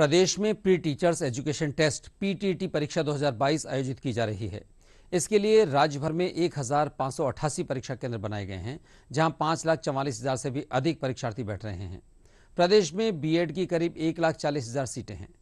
प्रदेश में pre teachers education test PTT परीक्षा 2022 आयोजित की जा रही है इसके लिए राज्य भर में एक परीक्षा केंद्र बनाए गए हैं जहां पांच लाख चवालीस हजार से भी अधिक परीक्षार्थी बैठ रहे हैं प्रदेश में बीएड की करीब एक लाख चालीस हजार सीटें हैं